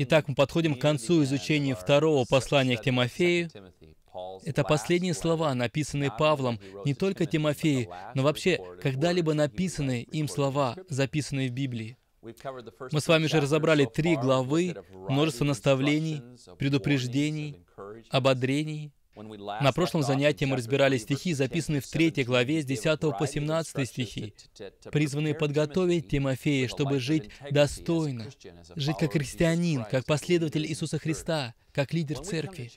Итак, мы подходим к концу изучения второго послания к Тимофею. Это последние слова, написанные Павлом, не только Тимофею, но вообще когда-либо написанные им слова, записанные в Библии. Мы с вами же разобрали три главы, множество наставлений, предупреждений, ободрений, на прошлом занятии мы разбирали стихи, записанные в 3 главе с 10 по 17 стихи, призванные подготовить Тимофея, чтобы жить достойно, жить как христианин, как последователь Иисуса Христа, как лидер церкви.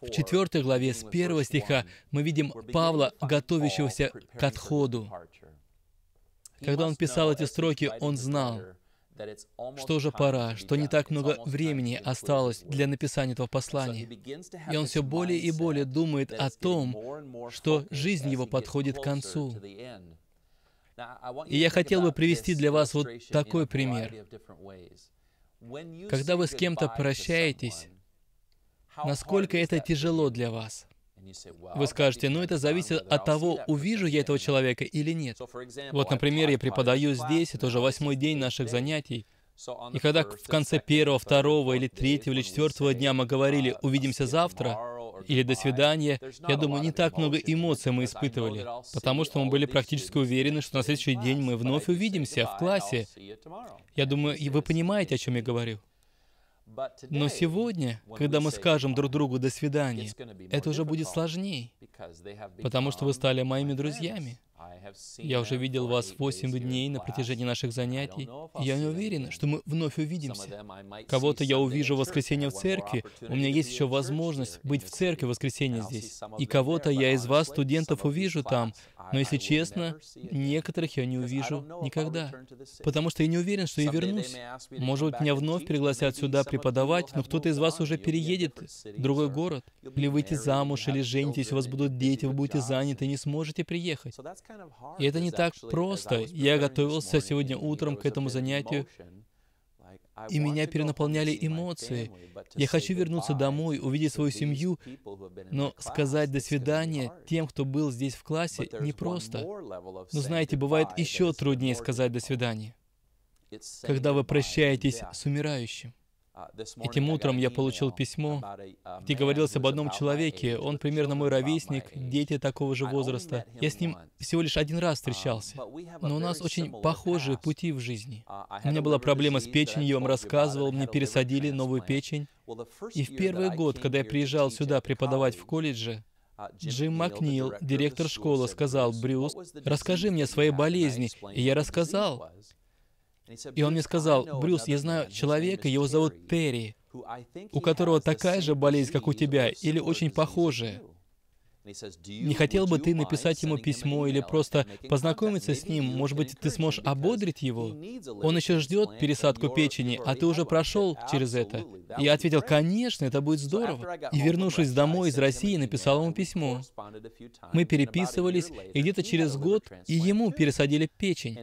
В 4 главе с 1 стиха мы видим Павла, готовящегося к отходу. Когда он писал эти строки, он знал, что уже пора, что не так много времени осталось для написания этого послания. И он все более и более думает о том, что жизнь его подходит к концу. И я хотел бы привести для вас вот такой пример. Когда вы с кем-то прощаетесь, насколько это тяжело для вас. Вы скажете, ну это зависит от того, увижу я этого человека или нет. Вот, например, я преподаю здесь, это уже восьмой день наших занятий. И когда в конце первого, второго или третьего или четвертого дня мы говорили «увидимся завтра», или «до свидания», я думаю, не так много эмоций мы испытывали, потому что мы были практически уверены, что на следующий день мы вновь увидимся в классе. Я думаю, и вы понимаете, о чем я говорю. Но сегодня, когда мы скажем друг другу «до свидания», это уже будет сложнее, потому что вы стали моими друзьями. Я уже видел вас 8 дней на протяжении наших занятий. Я не уверен, что мы вновь увидимся. Кого-то я увижу в воскресенье в церкви. У меня есть еще возможность быть в церкви в воскресенье здесь. И кого-то я из вас, студентов, увижу там. Но если честно, некоторых я не увижу никогда, потому что я не уверен, что я вернусь. Может быть, меня вновь пригласят сюда преподавать, но кто-то из вас уже переедет в другой город, или выйти замуж, или женитесь, у вас будут дети, вы будете заняты, не сможете приехать. И это не так просто. Я готовился сегодня утром к этому занятию, и меня перенаполняли эмоции. Я хочу вернуться домой, увидеть свою семью, но сказать «до свидания» тем, кто был здесь в классе, непросто. Но знаете, бывает еще труднее сказать «до свидания», когда вы прощаетесь с умирающим. А, Этим утром я получил письмо, uh, где говорилось об одном человеке. Он примерно мой ровесник, дети такого же возраста. Я с ним всего лишь один раз um, встречался. Но у нас очень похожие пути в жизни. Uh, у меня была проблема с печенью, я вам рассказывал, мне пересадили новую печень. И в первый год, когда я приезжал сюда преподавать в колледже, uh, Джим Макнил, директор школы, сказал, «Брюс, расскажи мне о своей болезни». И я рассказал. И он мне сказал, «Брюс, я знаю человека, его зовут Терри, у которого такая же болезнь, как у тебя, или очень похожая. Не хотел бы ты написать ему письмо или просто познакомиться с ним? Может быть, ты сможешь ободрить его? Он еще ждет пересадку печени, а ты уже прошел через это. Я ответил, конечно, это будет здорово. И вернувшись домой из России, написал ему письмо. Мы переписывались, и где-то через год и ему пересадили печень.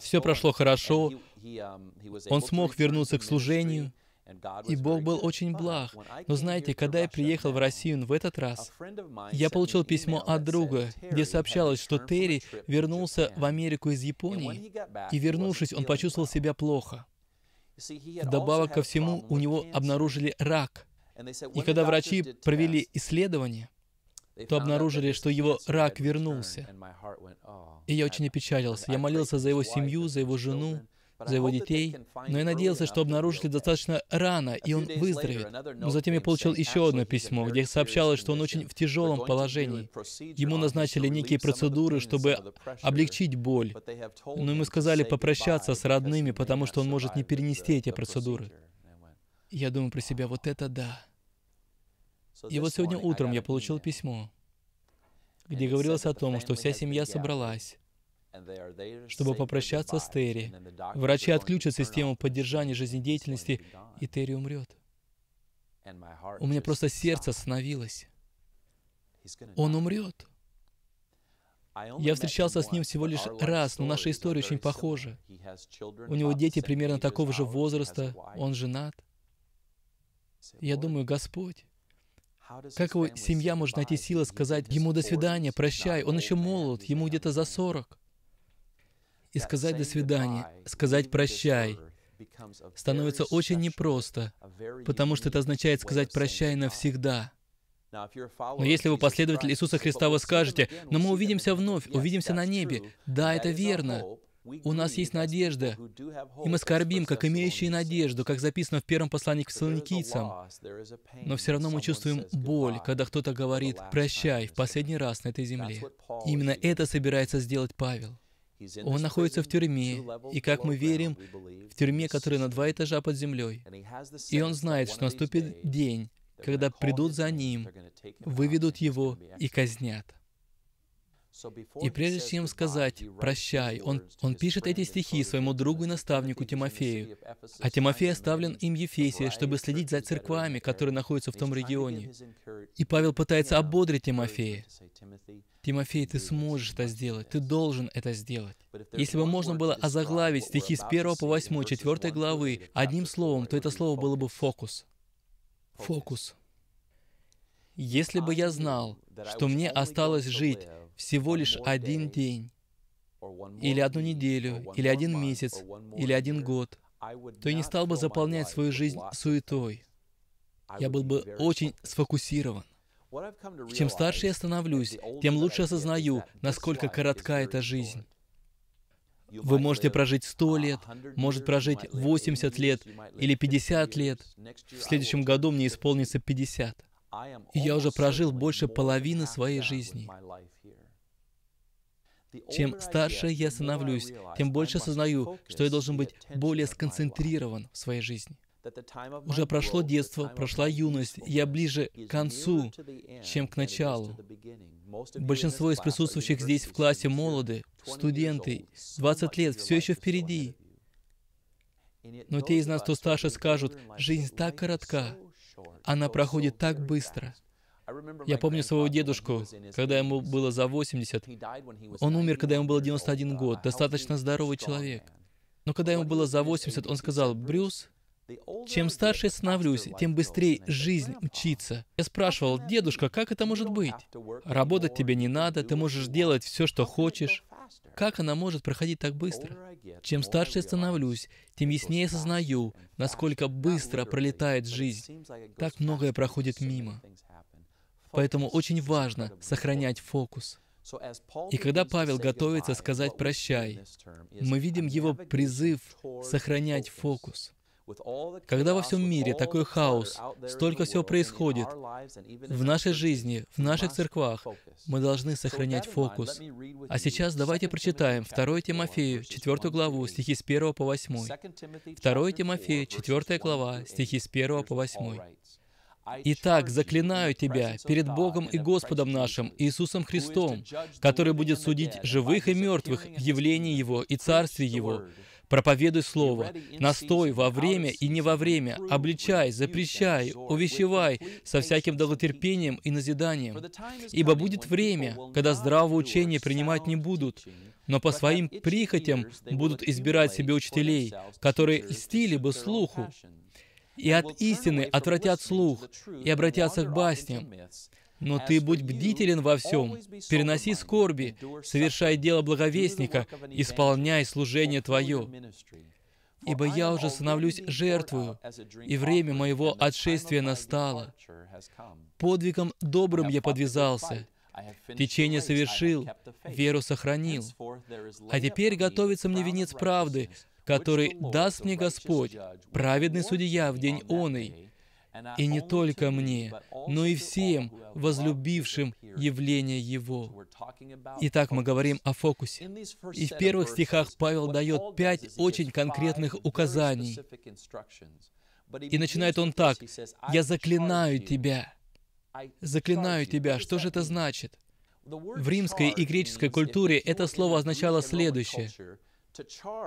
Все прошло хорошо, um, он смог вернуться к служению, и Бог был очень благ. Но знаете, когда я приехал в Россию в этот раз, я получил письмо от друга, где сообщалось, что Терри вернулся в Америку из Японии, и вернувшись, он почувствовал себя плохо. Вдобавок ко всему, у него обнаружили рак. И когда врачи провели исследование, то обнаружили, что его рак вернулся. Oh, и я очень опечалился. Я молился за его семью, за его жену, за его детей, но я надеялся, что обнаружили достаточно рано, и он выздоровеет. Но затем я получил еще одно письмо, где сообщалось, что он очень в тяжелом положении. Ему назначили некие процедуры, чтобы облегчить боль, но ему сказали попрощаться с родными, потому что он может не перенести эти процедуры. Я думаю про себя, вот это да. И вот сегодня утром я получил письмо, где говорилось о том, что вся семья собралась, чтобы попрощаться с Терри. Врачи отключат систему поддержания жизнедеятельности, и Терри умрет. У меня просто сердце остановилось. Он умрет. Я встречался с ним всего лишь раз, но наша история очень похожа. У него дети примерно такого же возраста, он женат. Я думаю, Господь, как его семья может найти силы сказать ему «до свидания, прощай», он еще молод, ему где-то за сорок и сказать «до свидания», сказать «прощай», становится очень непросто, потому что это означает сказать «прощай» навсегда. Но если вы последователь Иисуса Христа, вы скажете, «Но мы увидимся вновь, увидимся на небе». Да, это верно. У нас есть надежда, и мы скорбим, как имеющие надежду, как записано в первом послании к Солоникийцам. Но все равно мы чувствуем боль, когда кто-то говорит «прощай» в последний раз на этой земле. Именно это собирается сделать Павел. Он находится в тюрьме, и, как мы верим, в тюрьме, которая на два этажа под землей. И он знает, что наступит день, когда придут за ним, выведут его и казнят. И прежде чем сказать «прощай», он, он пишет эти стихи своему другу и наставнику Тимофею. А Тимофей оставлен им Ефесия, чтобы следить за церквами, которые находятся в том регионе. И Павел пытается ободрить Тимофея. Тимофей, ты сможешь это сделать, ты должен это сделать. Если бы можно было озаглавить стихи с 1 по 8, 4 главы одним словом, то это слово было бы «фокус». Фокус. Если бы я знал, что мне осталось жить всего лишь один день, или одну неделю, или один месяц, или один год, то я не стал бы заполнять свою жизнь суетой. Я был бы очень сфокусирован. Чем старше я становлюсь, тем лучше осознаю, насколько коротка эта жизнь. Вы можете прожить 100 лет, может прожить 80 лет или 50 лет. В следующем году мне исполнится 50. И я уже прожил больше половины своей жизни. Чем а старше я становлюсь, тем больше осознаю, что я должен быть более сконцентрирован в своей жизни. Уже прошло детство, прошла юность, я ближе к концу, чем к началу. Большинство из присутствующих здесь в классе молоды, студенты, 20 лет, все еще впереди. Но те из нас, кто старше, скажут, жизнь так коротка, она проходит так быстро. Я помню своего дедушку, когда ему было за 80. Он умер, когда ему было 91 год. Достаточно здоровый человек. Но когда ему было за 80, он сказал, «Брюс, чем старше я становлюсь, тем быстрее жизнь мчится. Я спрашивал, дедушка, как это может быть? Работать тебе не надо, ты можешь делать все, что хочешь. Как она может проходить так быстро? Чем старше я становлюсь, тем яснее осознаю, насколько быстро пролетает жизнь. Так многое проходит мимо. Поэтому очень важно сохранять фокус. И когда Павел готовится сказать «прощай», мы видим его призыв сохранять фокус. Когда во всем мире такой хаос, столько всего происходит, в нашей жизни, в наших церквах, мы должны сохранять фокус. А сейчас давайте прочитаем 2 Тимофею, 4 главу, стихи с 1 по 8. 2 Тимофею, 4 глава, стихи с 1 по 8. Итак, заклинаю тебя перед Богом и Господом нашим, Иисусом Христом, который будет судить живых и мертвых в явлении Его и Царстве Его. Проповедуй Слово, настой во время и не во время, обличай, запрещай, увещевай со всяким долготерпением и назиданием. Ибо будет время, когда здравого учения принимать не будут, но по своим прихотям будут избирать себе учителей, которые льстили бы слуху и от истины отвратят слух и обратятся к басням. Но ты будь бдителен во всем, переноси скорби, совершай дело благовестника, исполняй служение Твое. Ибо я уже становлюсь жертвою, и время моего отшествия настало. Подвигом добрым я подвязался, Течение совершил, веру сохранил. А теперь готовится мне венец правды, который даст мне Господь, праведный судья в день оный, и не только мне, но и всем, возлюбившим явление Его. Итак, мы говорим о фокусе. И в первых стихах Павел дает пять очень конкретных указаний. И начинает он так, «Я заклинаю тебя». «Заклинаю тебя». Что же это значит? В римской и греческой культуре это слово означало следующее —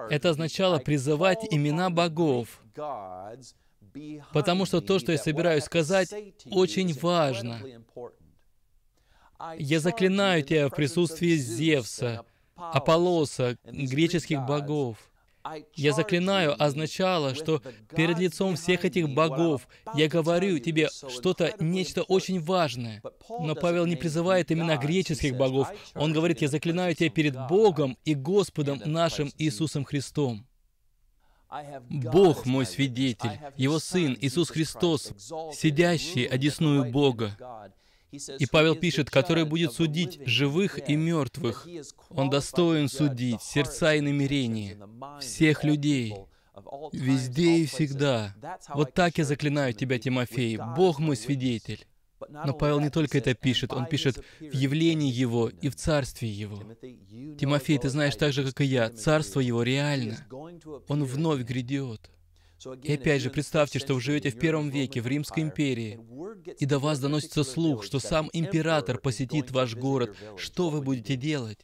это означало призывать имена богов, потому что то, что я собираюсь сказать, очень важно. Я заклинаю тебя в присутствии Зевса, Аполлоса, греческих богов. «Я заклинаю» означало, что перед лицом всех этих богов я говорю тебе что-то, нечто очень важное. Но Павел не призывает именно греческих богов. Он говорит, «Я заклинаю тебя перед Богом и Господом нашим Иисусом Христом». Бог мой свидетель, Его Сын Иисус Христос, сидящий одесную Бога. И Павел пишет, который будет судить живых и мертвых. Он достоин судить сердца и намерения всех людей, везде и всегда. Вот так я заклинаю тебя, Тимофей. Бог мой свидетель. Но Павел не только это пишет, он пишет в явлении Его и в Царстве Его. Тимофей, ты знаешь так же, как и я, Царство Его реально. Он вновь грядет. И опять же, представьте, что вы живете в первом веке в Римской империи, и до вас доносится слух, что сам император посетит ваш город. Что вы будете делать?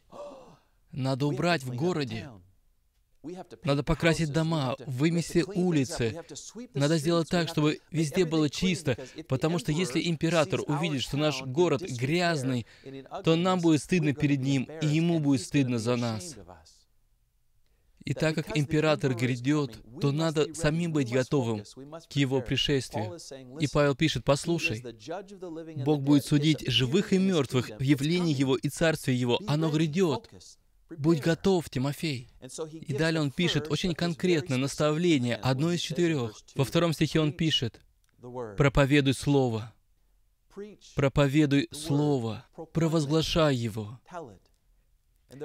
Надо убрать в городе. Надо покрасить дома, вымести улицы. Надо сделать так, чтобы везде было чисто, потому что если император увидит, что наш город грязный, то нам будет стыдно перед ним, и ему будет стыдно за нас. И так как император грядет, то надо самим быть готовым к его пришествию. И Павел пишет, послушай, Бог будет судить живых и мертвых в явлении Его и царстве Его. Оно грядет. Будь готов, Тимофей. И далее он пишет очень конкретное наставление, одно из четырех. Во втором стихе он пишет, проповедуй Слово. Проповедуй Слово, провозглашай его,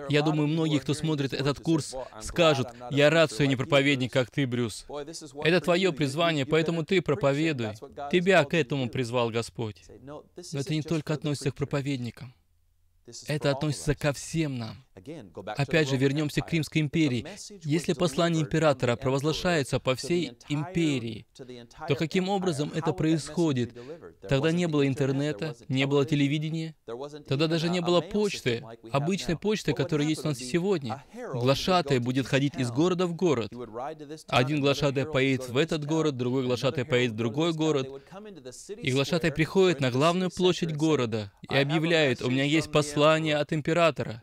я думаю, многие, кто смотрит этот курс, скажут, «Я рад, что я не проповедник, как ты, Брюс. Это твое призвание, поэтому ты проповедуй. Тебя к этому призвал Господь». Но это не только относится к проповедникам. Это относится ко всем нам. Опять же, вернемся к Римской империи. Если послание императора провозглашается по всей империи, то каким образом это происходит? Тогда не было интернета, не было телевидения, тогда даже не было почты, обычной почты, которая есть у нас сегодня. Глашатай будет ходить из города в город. Один глашатай поедет в этот город, другой глашатай поедет в другой город. И глашатай приходит на главную площадь города и объявляет, «У меня есть послание от императора»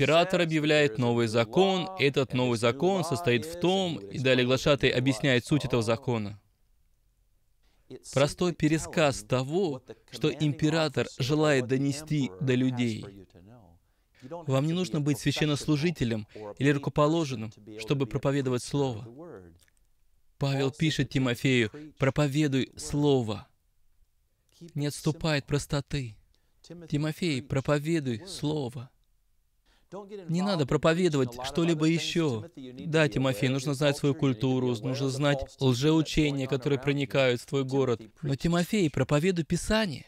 император объявляет новый закон, этот новый закон состоит в том, и далее глашатый объясняет суть этого закона. Простой пересказ того, что император желает донести до людей. Вам не нужно быть священнослужителем или рукоположенным, чтобы проповедовать Слово. Павел пишет Тимофею, «Проповедуй Слово». Не отступай от простоты. Тимофей, проповедуй Слово. Не надо проповедовать что-либо еще. Да, Тимофей, нужно знать свою культуру, нужно знать лжеучения, которые проникают в твой город. Но, Тимофей, проповедуй Писание.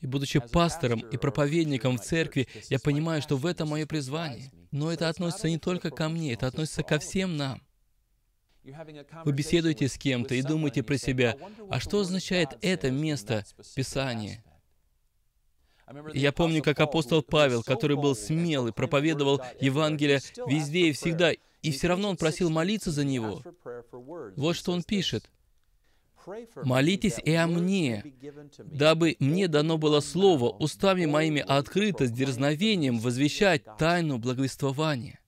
И будучи пастором и проповедником в церкви, я понимаю, что в этом мое призвание. Но это относится не только ко мне, это относится ко всем нам. Вы беседуете с кем-то и думаете про себя, а что означает это место Писания? Я помню, как апостол Павел, который был смел и проповедовал Евангелие везде и всегда, и все равно он просил молиться за него. Вот что он пишет. «Молитесь и о мне, дабы мне дано было слово устами моими открыто с дерзновением возвещать тайну благовествования».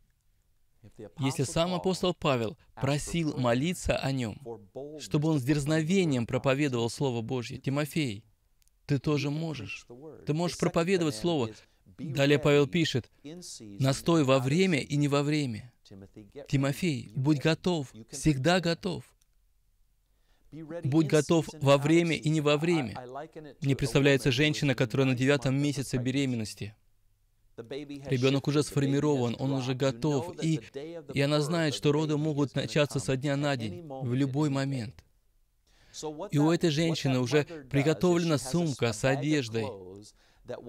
Если сам апостол Павел просил молиться о нем, чтобы он с дерзновением проповедовал Слово Божье, Тимофей, ты тоже можешь. Ты можешь проповедовать Слово. Далее Павел пишет, «Настой во время и не во время». Тимофей, будь готов, всегда готов. Будь готов во время и не во время. Мне представляется женщина, которая на девятом месяце беременности. Ребенок уже сформирован, он уже готов, и, и она знает, что роды могут начаться со дня на день, в любой момент. И у этой женщины уже приготовлена сумка с одеждой,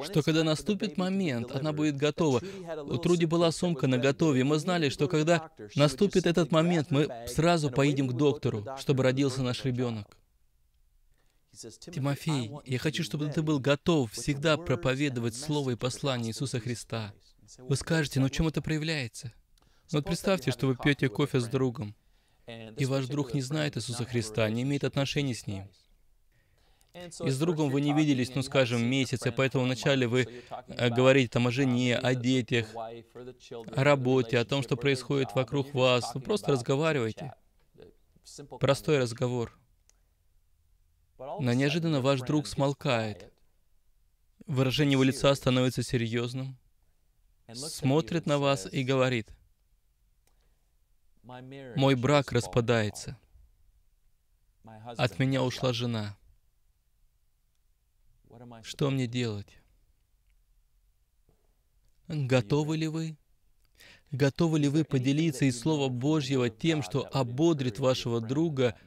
что когда наступит момент, она будет готова. У Труди была сумка на готове. Мы знали, что когда наступит этот момент, мы сразу поедем к доктору, чтобы родился наш ребенок. Тимофей, я хочу, чтобы ты был готов всегда проповедовать Слово и послание Иисуса Христа. Вы скажете, но ну, в чем это проявляется? Ну, вот представьте, что вы пьете кофе с другом и ваш друг не знает Иисуса Христа, не имеет отношения с Ним. И с другом вы не виделись, ну, скажем, месяц, и поэтому вначале вы говорите там о жене, о детях, о работе, о том, что происходит вокруг вас. Вы просто разговариваете. Простой разговор. Но неожиданно ваш друг смолкает. Выражение его лица становится серьезным, смотрит на вас и говорит — мой брак распадается. От меня ушла жена. Что мне делать? Готовы ли вы? Готовы ли вы поделиться из Слова Божьего тем, что ободрит вашего друга?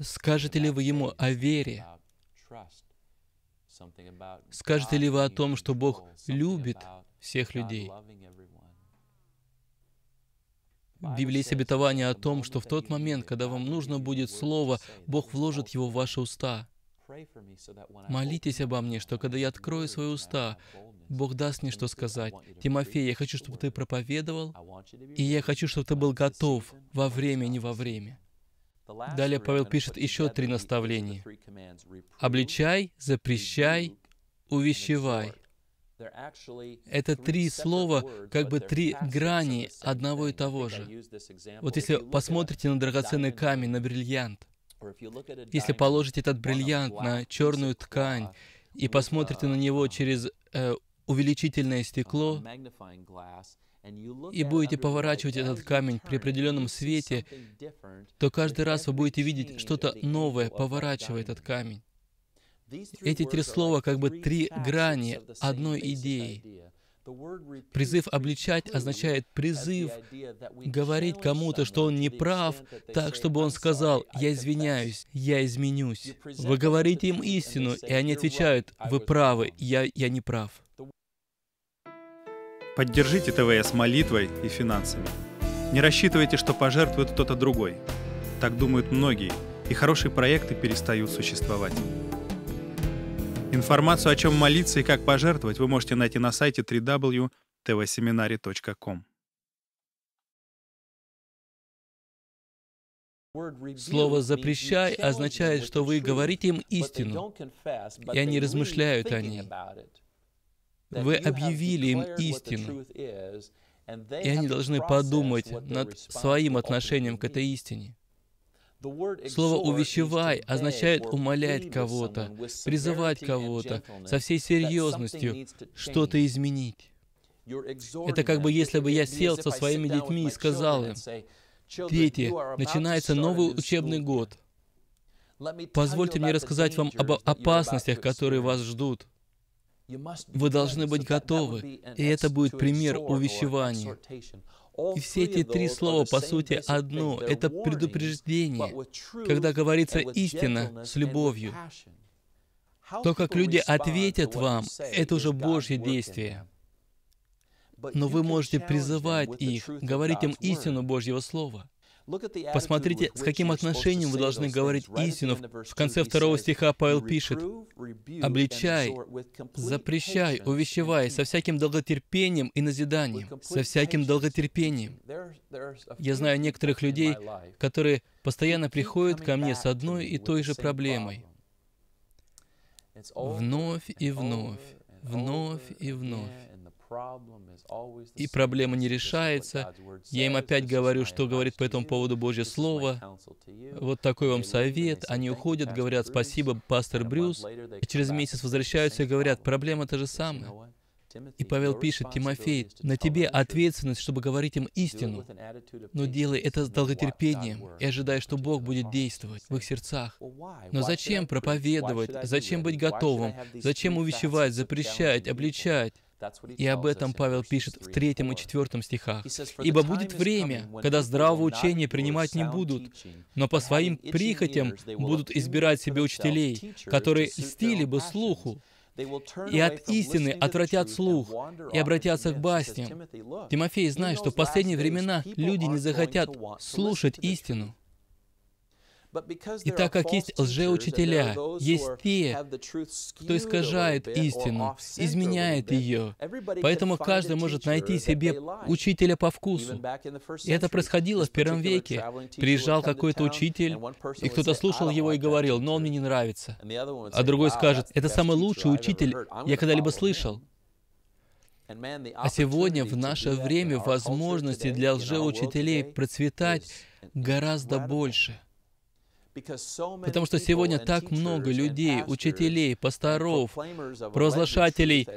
Скажете ли вы ему о вере? Скажете ли вы о том, что Бог любит всех людей? В Библии есть обетование о том, что в тот момент, когда вам нужно будет Слово, Бог вложит его в ваши уста. Молитесь обо мне, что когда я открою свои уста, Бог даст мне что сказать. Тимофей, я хочу, чтобы ты проповедовал, и я хочу, чтобы ты был готов во время, не во время. Далее Павел пишет еще три наставления. «Обличай, запрещай, увещевай». Это три слова, как бы три грани одного и того же. Вот если посмотрите на драгоценный камень, на бриллиант, если положите этот бриллиант на черную ткань и посмотрите на uh, него через э, увеличительное стекло, и будете поворачивать этот камень при определенном свете, то каждый раз вы будете видеть что-то новое, поворачивая этот камень. Эти три слова как бы три грани одной идеи. Призыв обличать означает призыв говорить кому-то, что он не прав, так, чтобы он сказал, «Я извиняюсь, я изменюсь». Вы говорите им истину, и они отвечают, «Вы правы, я, я не прав». Поддержите ТВС молитвой и финансами. Не рассчитывайте, что пожертвует кто-то другой. Так думают многие, и хорошие проекты перестают существовать. Информацию, о чем молиться и как пожертвовать, вы можете найти на сайте www.tvseminary.com. Слово «запрещай» означает, что вы говорите им истину, и они размышляют о ней. Вы объявили им истину, и они должны подумать над своим отношением к этой истине. Слово «увещевай» означает умолять кого-то, призывать кого-то со всей серьезностью что-то изменить. Это как бы если бы я сел со своими детьми и сказал им, «Дети, начинается новый учебный год. Позвольте мне рассказать вам об опасностях, которые вас ждут. Вы должны быть готовы, и это будет пример увещевания. И все эти три слова, по сути, одно — это предупреждение, когда говорится «истина» с любовью. То, как люди ответят вам, это уже Божье действие. Но вы можете призывать их, говорить им истину Божьего Слова. Посмотрите, с каким отношением вы должны говорить истину. В конце второго стиха Павел пишет, «Обличай, запрещай, увещевай со всяким долготерпением и назиданием, со всяким долготерпением». Я знаю некоторых людей, которые постоянно приходят ко мне с одной и той же проблемой. Вновь и вновь, вновь и вновь и проблема не решается, я им опять говорю, что говорит по этому поводу Божье Слово. Вот такой вам совет. Они уходят, говорят, спасибо, пастор Брюс. И через месяц возвращаются и говорят, проблема та же самая. И Павел пишет, Тимофей, на тебе ответственность, чтобы говорить им истину, но делай это с долготерпением и ожидай, что Бог будет действовать в их сердцах. Но зачем проповедовать? Зачем быть готовым? Зачем увещевать, запрещать, обличать? И об этом Павел пишет в третьем и четвертом стихах. «Ибо будет время, когда здравого учения принимать не будут, но по своим прихотям будут избирать себе учителей, которые льстили бы слуху, и от истины отвратят слух и обратятся к басням. Тимофей знает, что в последние времена люди не захотят слушать истину. И так как есть лжеучителя, есть те, кто искажает истину, изменяет ее. Поэтому каждый может найти себе учителя по вкусу. И это происходило в первом веке. Приезжал какой-то учитель, и кто-то слушал его и говорил, но он мне не нравится. А другой скажет, это самый лучший учитель, я когда-либо слышал. А сегодня, в наше время, возможности для лжеучителей процветать гораздо больше. Потому что сегодня так много людей, учителей, пасторов, провозглашателей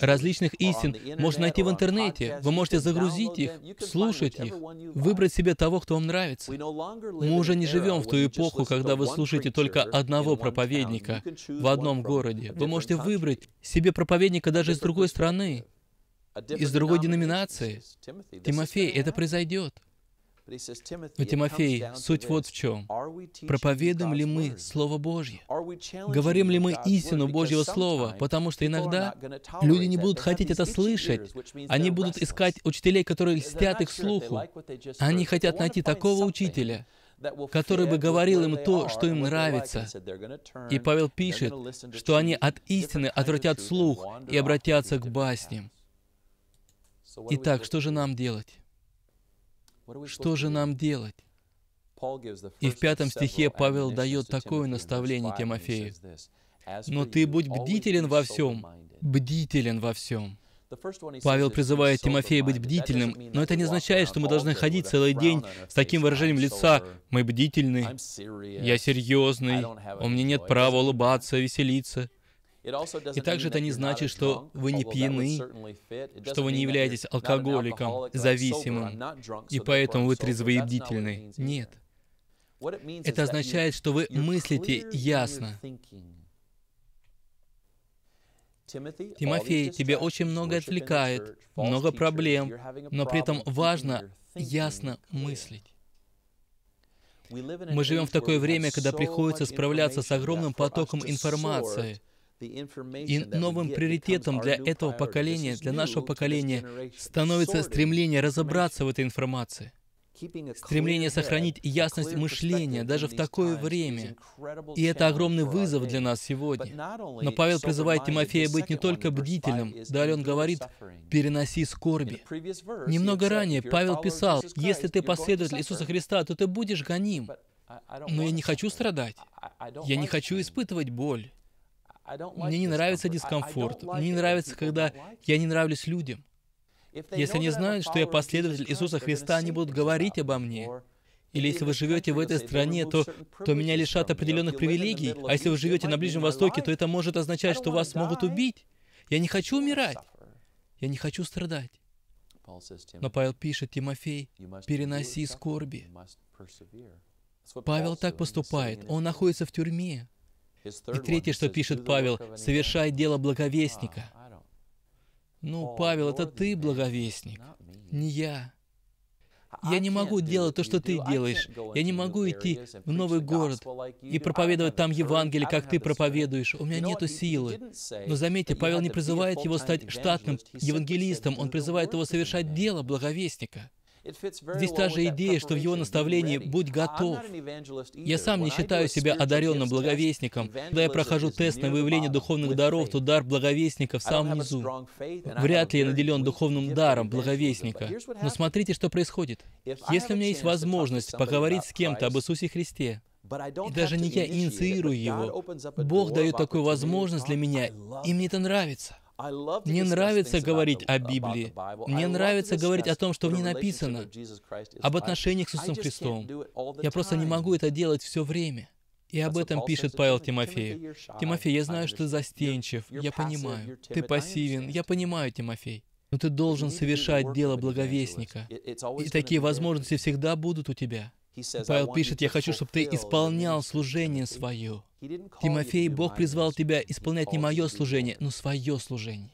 различных истин можно найти в интернете. Вы можете загрузить их, слушать их, выбрать себе того, кто вам нравится. Мы уже не живем в ту эпоху, когда вы слушаете только одного проповедника в одном городе. Вы можете выбрать себе проповедника даже из другой страны, из другой деноминации. Тимофей, это произойдет. Но, Тимофей, суть вот в чем. Проповедуем ли мы Слово Божье? Говорим ли мы истину Божьего Слова? Потому что иногда люди не будут хотеть это слышать. Они будут искать учителей, которые льстят их слуху. Они хотят найти такого учителя, который бы говорил им то, что им нравится. И Павел пишет, что они от истины отвратят слух и обратятся к басням. Итак, что же нам делать? Что же нам делать? И в пятом стихе Павел дает такое наставление Тимофею. «Но ты будь бдителен во всем, бдителен во всем». Павел призывает Тимофея быть бдительным, но это не означает, что мы должны ходить целый день с таким выражением лица «Мы бдительны, я серьезный, у меня нет права улыбаться, веселиться». И также это не значит, что вы не пьяны, что вы не являетесь алкоголиком, зависимым, и поэтому вы трезвы и бдительны. Нет. Это означает, что вы мыслите ясно. Тимофей, тебе очень много отвлекает, много проблем, но при этом важно ясно мыслить. Мы живем в такое время, когда приходится справляться с огромным потоком информации — и новым приоритетом для этого поколения, для нашего поколения, становится стремление разобраться в этой информации. Стремление сохранить ясность мышления даже в такое время. И это огромный вызов для нас сегодня. Но Павел призывает Тимофея быть не только бдительным. Далее он говорит, переноси скорби. Немного ранее Павел писал, если ты последователь Иисуса Христа, то ты будешь гоним. Но я не хочу страдать. Я не хочу испытывать боль. Мне не нравится дискомфорт. Мне не нравится, когда я не нравлюсь людям. Если они знают, что я последователь Иисуса Христа, они будут говорить обо мне. Или если вы живете в этой стране, то, то меня лишат определенных привилегий. А если вы живете на Ближнем Востоке, то это может означать, что вас могут убить. Я не хочу умирать. Я не хочу страдать. Но Павел пишет, Тимофей, переноси скорби. Павел так поступает. Он находится в тюрьме. И третье, что пишет Павел, «совершай дело благовестника». Ну, Павел, это ты благовестник, не я. Я не могу делать то, что ты делаешь. Я не могу идти в новый город и проповедовать там Евангелие, как ты проповедуешь. У меня нет силы. Но заметьте, Павел не призывает его стать штатным евангелистом, он призывает его совершать дело благовестника. Здесь та же идея, что в его наставлении «будь готов». Я сам не считаю себя одаренным благовестником. Когда я прохожу тест на выявление духовных даров, то дар благовестника в самом низу. Вряд ли я наделен духовным даром благовестника. Но смотрите, что происходит. Если у меня есть возможность поговорить с кем-то об Иисусе Христе, и даже не я инициирую его. Бог дает такую возможность для меня, и мне это нравится. Мне нравится говорить о Библии. Мне нравится говорить о том, что в ней написано, об отношениях с Иисусом Христом. Я просто не могу это делать все время. И об этом пишет Павел Тимофею. Тимофей, я знаю, что ты застенчив, я понимаю. Ты пассивен, я понимаю, Тимофей. Но ты должен совершать дело благовестника. И такие возможности всегда будут у тебя. Павел пишет, я хочу, чтобы ты исполнял служение свое. Тимофей, Бог призвал тебя исполнять не мое служение, но свое служение.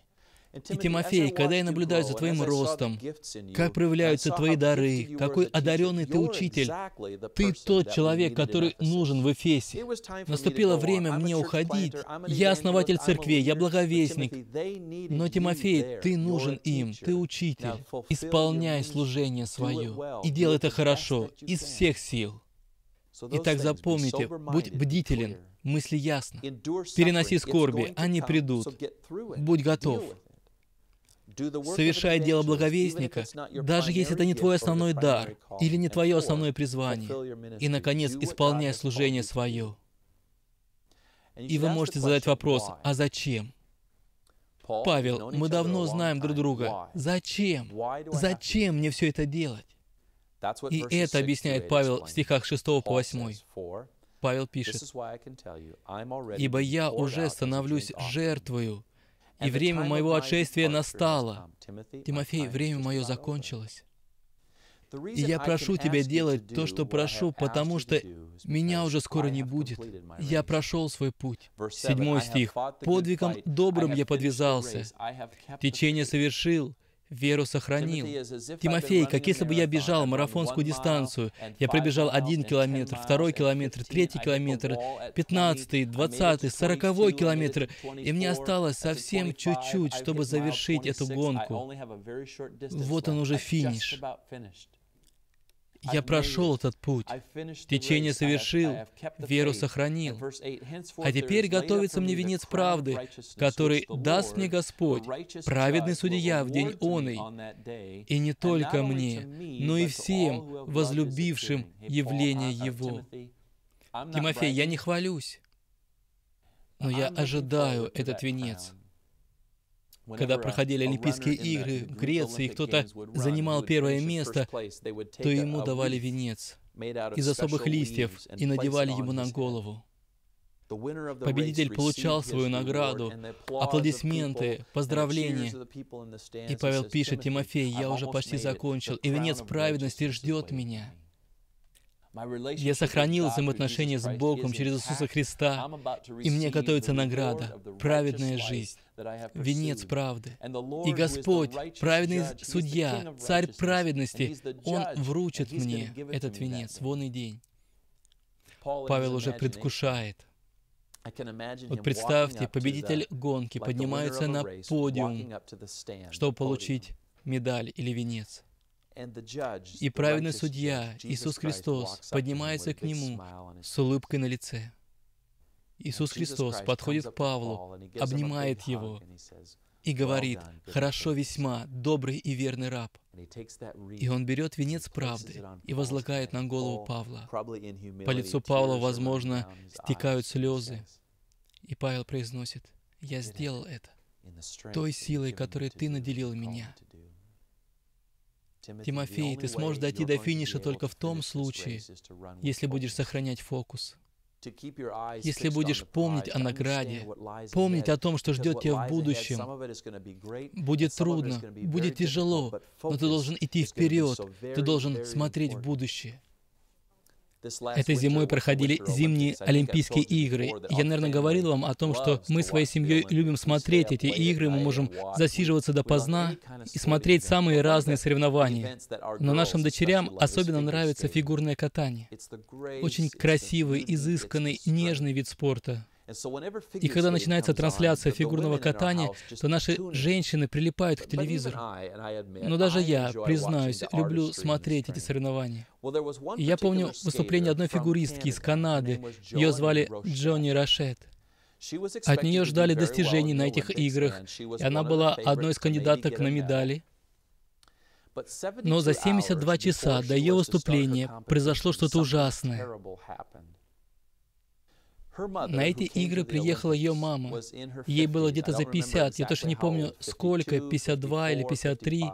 И, Тимофей, когда я наблюдаю за твоим ростом, как проявляются твои дары, какой одаренный ты учитель, ты тот человек, который нужен в Эфесе. Наступило время мне уходить. Я основатель церкви, я благовестник. Но, Тимофей, ты нужен им, ты учитель. Исполняй служение свое и делай это хорошо, из всех сил. Итак, запомните, будь бдителен, мысли ясно. Переноси скорби, они придут. Будь готов. Совершай дело благовестника, даже если это не твой основной дар или не твое основное призвание. И, наконец, исполняй служение свое. И вы можете задать вопрос, а зачем? Павел, мы давно знаем друг друга. Зачем? Зачем мне все это делать? И это объясняет Павел в стихах 6 по 8. Павел пишет, «Ибо я уже становлюсь жертвою, и время моего отшествия настало. Тимофей, время мое закончилось. И я прошу тебя делать то, что прошу, потому что меня уже скоро не будет. Я прошел свой путь. Седьмой стих. «Подвигом добрым я подвязался, течение совершил, веру сохранил. Тимофей, как если бы я бежал марафонскую дистанцию, я пробежал один километр, второй километр, третий километр, пятнадцатый, двадцатый, сороковой километр, и мне осталось совсем чуть-чуть, чтобы завершить эту гонку. Вот он уже финиш. Я прошел этот путь, течение совершил, веру сохранил. А теперь готовится мне венец правды, который даст мне Господь, праведный судья в день оный, и не только мне, но и всем возлюбившим явление Его. Тимофей, я не хвалюсь, но я ожидаю этот венец. Когда проходили Олимпийские игры в Греции, кто-то занимал первое место, то ему давали венец из особых листьев и надевали ему на голову. Победитель получал свою награду, аплодисменты, поздравления. И Павел пишет, Тимофей, я уже почти закончил, и венец праведности ждет меня. Я сохранил взаимоотношения с Богом через Иисуса Христа, и мне готовится награда, праведная жизнь, венец правды. И Господь, праведный судья, царь праведности, Он вручит мне этот венец вон и день. Павел уже предвкушает. Вот представьте, победитель гонки поднимается на подиум, чтобы получить медаль или венец. И праведный судья, Иисус Христос, поднимается к нему с улыбкой на лице. Иисус Христос подходит к Павлу, обнимает его и говорит, «Хорошо весьма, добрый и верный раб». И он берет венец правды и возлагает на голову Павла. По лицу Павла, возможно, стекают слезы. И Павел произносит, «Я сделал это той силой, которой ты наделил меня, Тимофей, ты сможешь дойти до финиша только в том случае, если будешь сохранять фокус. Если будешь помнить о награде, помнить о том, что ждет тебя в будущем, будет трудно, будет тяжело, но ты должен идти вперед, ты должен смотреть в будущее. Этой зимой проходили зимние Олимпийские игры. Я, наверное, говорил вам о том, что мы своей семьей любим смотреть эти игры, мы можем засиживаться допоздна и смотреть самые разные соревнования. Но нашим дочерям особенно нравится фигурное катание. Очень красивый, изысканный, нежный вид спорта. И когда начинается трансляция фигурного катания, то наши женщины прилипают к телевизору. Но даже я, признаюсь, люблю смотреть эти соревнования. И я помню выступление одной фигуристки из Канады. Ее звали Джонни Рашет. От нее ждали достижений на этих играх, и она была одной из кандидаток на медали. Но за 72 часа до ее выступления произошло что-то ужасное. На эти игры приехала ее мама. Ей было где-то за 50, я точно не помню, сколько, 52 или 53.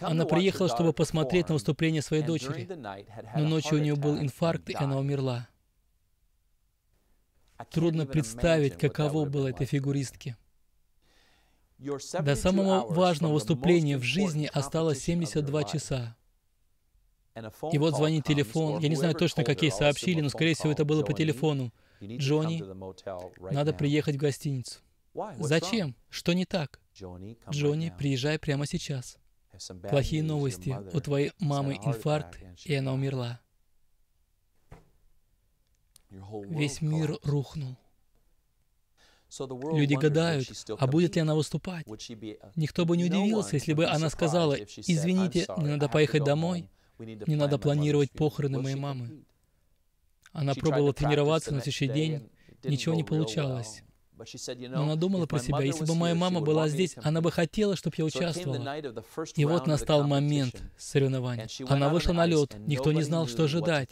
Она приехала, чтобы посмотреть на выступление своей дочери, но ночью у нее был инфаркт, и она умерла. Трудно представить, каково было этой фигуристке. До самого важного выступления в жизни осталось 72 часа. И вот звонит телефон. Я не знаю точно, как ей сообщили, но, скорее всего, это было по телефону. «Джонни, надо приехать в гостиницу». «Зачем? Что не так?» «Джонни, приезжай прямо сейчас». «Плохие новости. У твоей мамы инфаркт, и она умерла». Весь мир рухнул. Люди гадают, а будет ли она выступать? Никто бы не удивился, если бы она сказала, «Извините, мне надо поехать домой», не надо планировать похороны моей мамы. Она пробовала тренироваться, на в следующий день ничего не получалось. Но она думала про себя, если бы моя мама была здесь, она бы хотела, чтобы я участвовала. И вот настал момент соревнований. Она вышла на лед, никто не знал, что ожидать.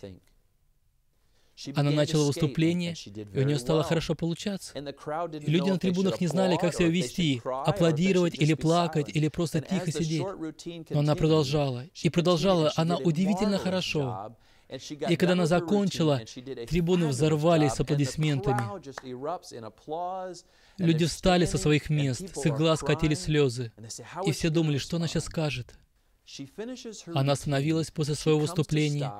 Она начала выступление, и у нее стало хорошо получаться. люди на трибунах не знали, как себя вести, аплодировать или плакать, или просто тихо сидеть. Но она продолжала, и продолжала, она удивительно хорошо. И когда она закончила, трибуны взорвались с аплодисментами. Люди встали со своих мест, с их глаз катились слезы. И все думали, что она сейчас скажет. Она остановилась после своего выступления,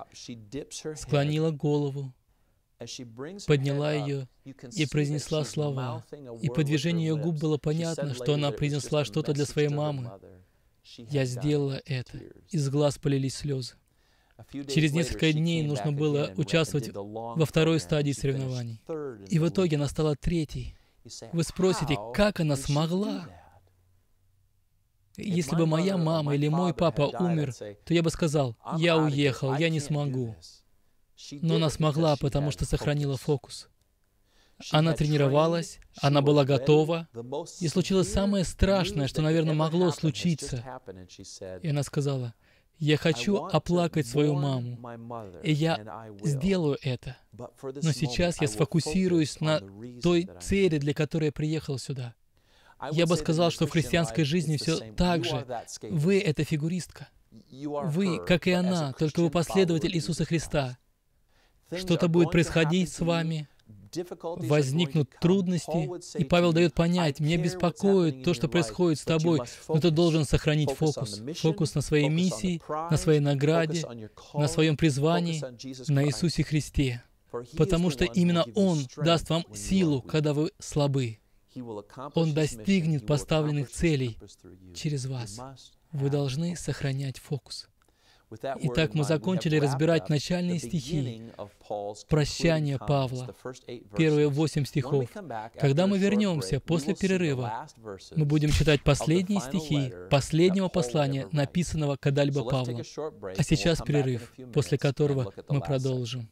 склонила голову подняла ее и произнесла слова. И по движению ее губ было понятно, что она произнесла что-то для своей мамы. Я сделала это. Из глаз полились слезы. Через несколько дней нужно было участвовать во второй стадии соревнований. И в итоге она стала третьей. Вы спросите, как она смогла? Если бы моя мама или мой папа умер, то я бы сказал, я уехал, я не смогу. Но она смогла, потому что сохранила фокус. Она тренировалась, она была готова, и случилось самое страшное, что, наверное, могло случиться. И она сказала, «Я хочу оплакать свою маму, и я сделаю это. Но сейчас я сфокусируюсь на той цели, для которой я приехал сюда». Я бы сказал, что в христианской жизни все так же. Вы — это фигуристка. Вы, как и она, только вы последователь Иисуса Христа — что-то будет происходить с вами, возникнут трудности, и Павел дает понять, меня беспокоит то, что происходит с тобой, но ты должен сохранить фокус. Фокус на своей миссии, на своей награде, на своем призвании, на Иисусе Христе. Потому что именно Он даст вам силу, когда вы слабы. Он достигнет поставленных целей через вас. Вы должны сохранять фокус. Итак, мы закончили разбирать начальные стихи прощания Павла, первые восемь стихов. Когда мы вернемся после перерыва, мы будем читать последние стихи последнего послания, написанного когда-либо Павлом. А сейчас перерыв, после которого мы продолжим.